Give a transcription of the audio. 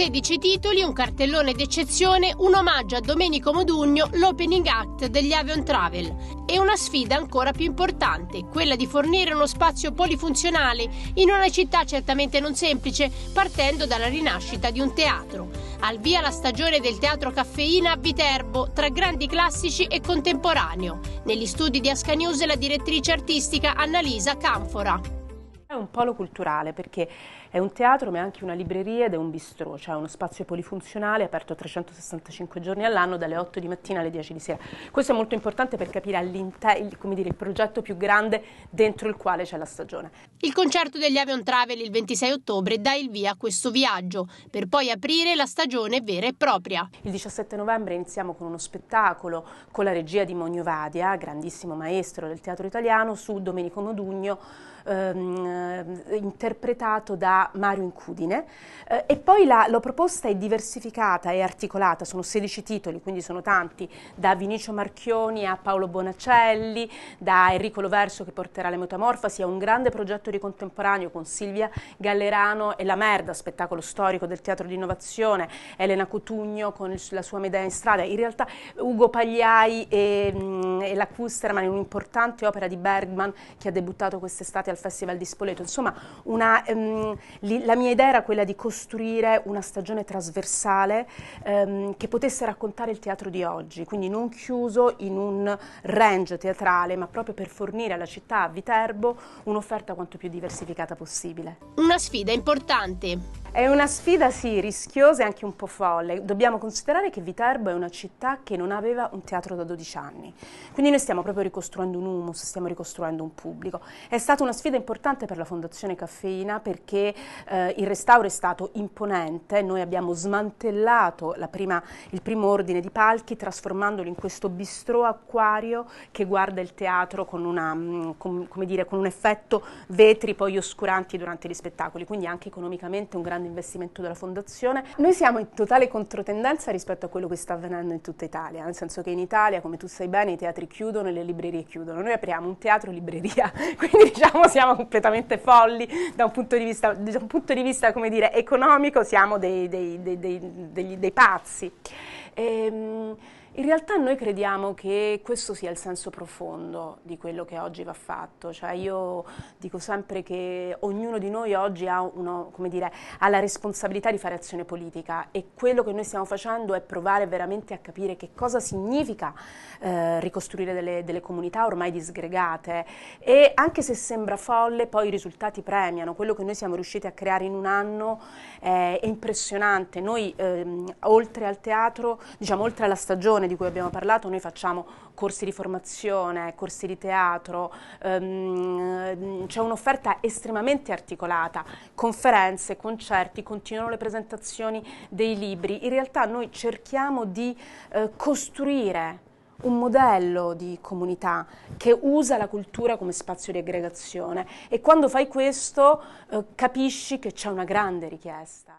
16 titoli, un cartellone d'eccezione, un omaggio a Domenico Modugno, l'opening act degli Avion Travel e una sfida ancora più importante, quella di fornire uno spazio polifunzionale in una città certamente non semplice, partendo dalla rinascita di un teatro. Al via la stagione del Teatro Caffeina a Viterbo, tra grandi classici e contemporaneo. Negli studi di Asca News la direttrice artistica Annalisa Canfora. È un polo culturale perché è un teatro ma è anche una libreria ed è un bistrò, cioè uno spazio polifunzionale aperto 365 giorni all'anno dalle 8 di mattina alle 10 di sera. Questo è molto importante per capire il, dire, il progetto più grande dentro il quale c'è la stagione. Il concerto degli Avion Travel il 26 ottobre dà il via a questo viaggio, per poi aprire la stagione vera e propria. Il 17 novembre iniziamo con uno spettacolo con la regia di Mognovadia, grandissimo maestro del teatro italiano, su Domenico Modugno, ehm, eh, interpretato da Mario Incudine. Eh, e poi la, la proposta è diversificata e articolata, sono 16 titoli, quindi sono tanti, da Vinicio Marchioni a Paolo Bonacelli, da Enrico Loverso che porterà le metamorfosi, è un grande progetto Cantautore Contemporaneo con Silvia Gallerano e La Merda, spettacolo storico del Teatro di Innovazione, Elena Cotugno con il, la sua Medea in strada, in realtà Ugo Pagliai e, mh, mm, e la Kusterman un'importante opera di Bergman che ha debuttato quest'estate al Festival di Spoleto. Insomma, una, mh, ehm, li, la mia idea era quella di costruire una stagione trasversale ehm, che potesse raccontare il teatro di oggi, quindi non chiuso in un range teatrale, ma proprio per fornire alla città, a Viterbo, un'offerta quanto più più diversificata possibile. Una sfida importante è una sfida, sì, rischiosa e anche un po' folle. Dobbiamo considerare che Viterbo è una città che non aveva un teatro da 12 anni. Quindi noi stiamo proprio ricostruendo un humus, stiamo ricostruendo un pubblico. È stata una sfida importante per la Fondazione Caffeina perché eh, il restauro è stato imponente. Noi abbiamo smantellato prima, il primo ordine di palchi trasformandolo in questo bistrò acquario che guarda il teatro con, una, mm, con, dire, con un effetto vetri poi oscuranti durante gli spettacoli. Quindi anche economicamente un grande grande investimento della Fondazione. Noi siamo in totale controtendenza rispetto a quello che sta avvenendo in tutta Italia, nel senso che in Italia, come tu sai bene, i teatri chiudono e le librerie chiudono. Noi apriamo un teatro libreria, quindi diciamo siamo completamente folli da un punto di vista, un punto di vista dire, economico, siamo dei, dei, dei, dei pazzi. Ehm, in realtà noi crediamo che questo sia il senso profondo di quello che oggi va fatto, cioè io dico sempre che ognuno di noi oggi ha, uno, dire, ha, la responsabilità di fare azione politica e quello che noi stiamo facendo è provare veramente a capire che cosa significa eh, ricostruire delle, delle, comunità ormai disgregate e anche se sembra folle poi i risultati premiano, quello che noi siamo riusciti a creare in un anno è impressionante, noi ehm, oltre al teatro, diciamo oltre alla stagione, formazione di cui abbiamo parlato, noi facciamo corsi di formazione, corsi di teatro, ehm, ehm, c'è un'offerta estremamente articolata, conferenze, concerti, continuano le presentazioni dei libri. In realtà noi cerchiamo di eh, costruire un modello di comunità che usa la cultura come spazio di aggregazione e quando fai questo eh, capisci che c'è una grande richiesta.